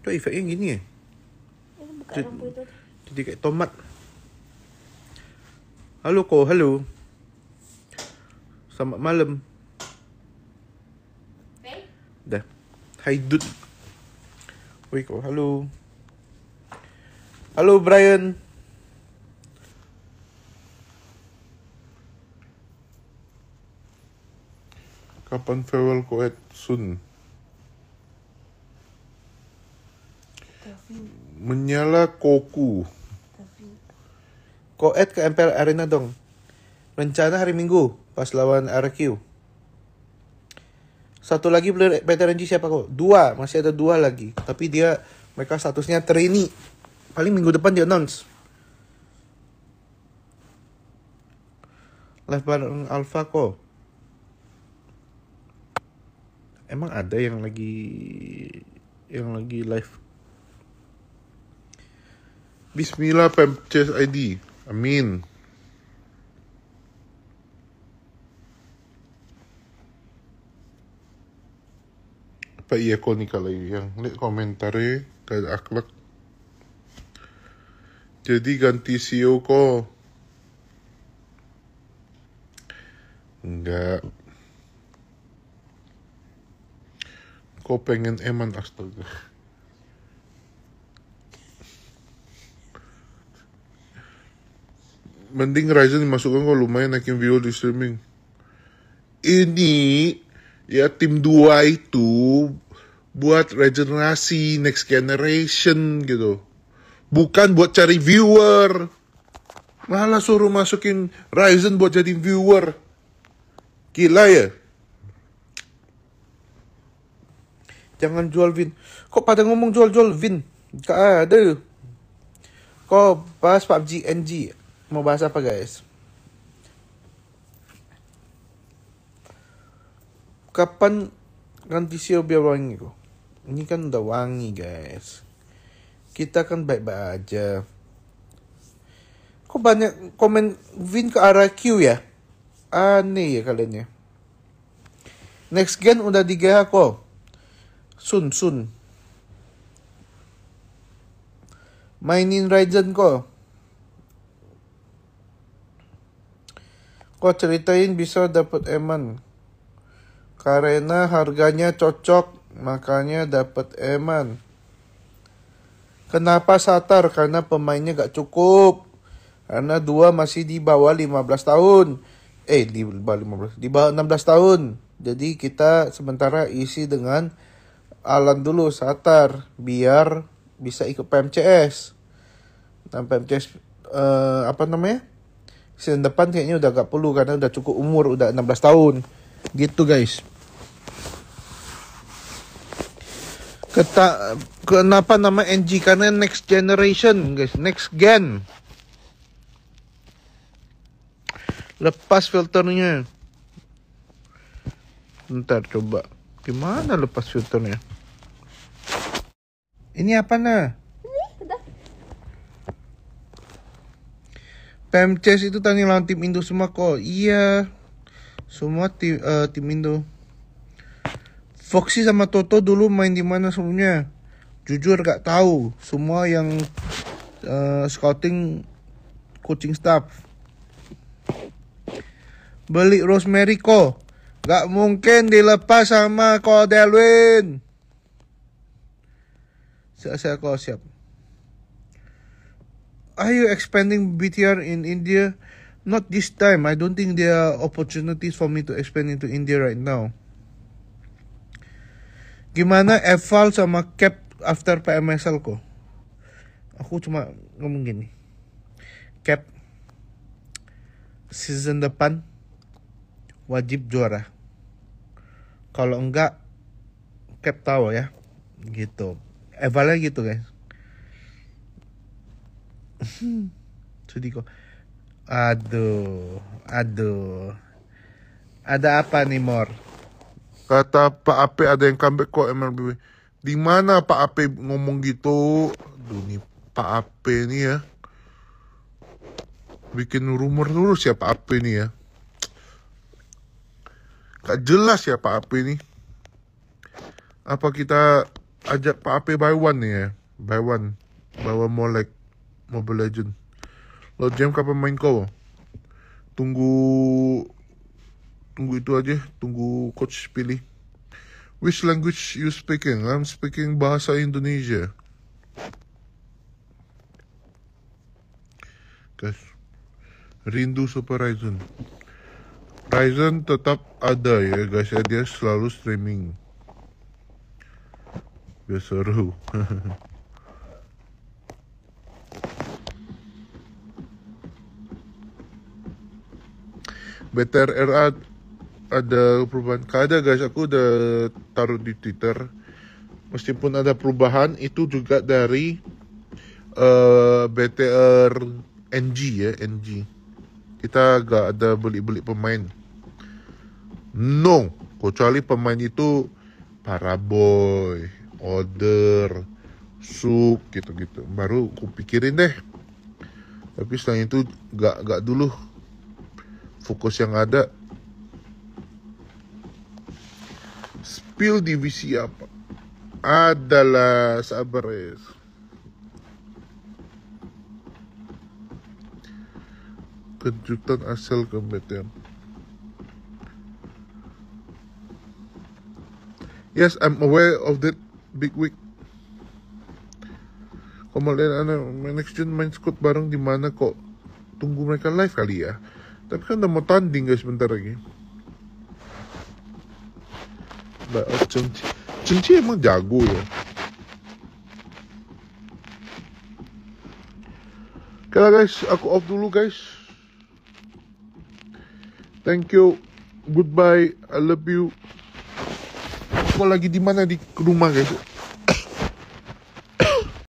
Eh? Itu efeknya gini ya. Jadi, jadi kayak tomat. Halo Ko, halo. Selamat malam. Hey. Dah. Hai dud. Woi Ko, halo. Halo Brian. Kapan farewell Ko at soon? Menyala koku. Koet ke MPL Arena dong. Rencana hari Minggu pas lawan RQ. Satu lagi veteran G siapa kok? Dua, masih ada dua lagi. Tapi dia mereka statusnya trainee. Paling minggu depan dia announce. Live bareng Alpha kok. Emang ada yang lagi yang lagi live Bismillah Pemces ID. Amin. Apa iya kau ni kalau yang lihat komentar kayak akhlak. Jadi ganti CEO ko. Enggak. Kau pengen eman astaga. mending Ryzen dimasukkan kok lumayan naikin view di streaming. Ini ya tim dua itu buat regenerasi next generation gitu. Bukan buat cari viewer. Malah suruh masukin Ryzen buat jadi viewer. Gila ya? Jangan jual Vin. Kok pada ngomong jual-jual Vin? Gak ada. Kok bahas PUBG NG mau bahas apa guys? Kapan rantisio biar wangi kok? Ini kan udah wangi guys. Kita kan baik-baik aja. Kok banyak komen Vin ke arah Q ya? Aneh ya kalian ya. Next gen udah di GH kok. Sun sun. Mainin Ryzen kok. kok ceritain bisa dapat eman karena harganya cocok makanya dapat eman kenapa satar karena pemainnya gak cukup karena dua masih di bawah 15 tahun eh di bawah 15 di bawah 16 tahun jadi kita sementara isi dengan Alan dulu satar biar bisa ikut PMCS nah PMCS eh, apa namanya season depan kayaknya udah gak perlu karena udah cukup umur udah 16 tahun gitu guys Keta, kenapa nama NG karena next generation guys next gen lepas filternya ntar coba gimana lepas filternya ini apa nah PMCS itu tanding lawan tim Indo semua kok. Iya. Semua tim uh, eh, tim Indo. Foxy sama Toto dulu main di mana sebelumnya? Jujur gak tahu. Semua yang uh, scouting coaching staff. Beli Rosemary kok. Gak mungkin dilepas sama Kodelwin. Saya, saya kok siap are you expanding BTR in India? Not this time. I don't think there are opportunities for me to expand into India right now. Gimana eval sama cap after PMSL ko? Aku cuma ngomong gini. Cap season depan wajib juara. Kalau enggak cap tahu ya. Gitu. Evalnya gitu guys. Hmm. Sudi ko, aduh, aduh. Ada apa nih Mor? Kata Pak Ape ada yang comeback kok MLBW Di mana Pak Ape ngomong gitu? Aduh nih Pak Ape nih ya. Bikin rumor terus ya Pak Ape nih ya. Gak jelas ya Pak Ape nih. Apa kita ajak Pak Ape by one nih ya? By one. Bawa molek. Mobile Legend Lord Jam kapan main kau? Tunggu Tunggu itu aja Tunggu coach pilih Which language you speaking? I'm speaking bahasa Indonesia Guys Rindu Super Ryzen Ryzen tetap ada ya guys ya Dia selalu streaming Biasa seru Better RA ada perubahan kada guys aku udah taruh di Twitter meskipun ada perubahan itu juga dari uh, eh, BTR NG ya NG kita gak ada beli-beli pemain no kecuali pemain itu para boy, Order sup gitu-gitu baru kupikirin deh tapi selain itu gak gak dulu fokus yang ada spill divisi apa adalah sabar guys. kejutan asal kematian ya. yes I'm aware of that big week kemudian anak next gen main squad bareng di mana kok tunggu mereka live kali ya tapi kan udah mau tanding guys bentar lagi. Mbak oh, Cengci. Cengci emang jago ya. Oke lah guys, aku off dulu guys. Thank you. Goodbye. I love you. Aku lagi di mana di rumah guys?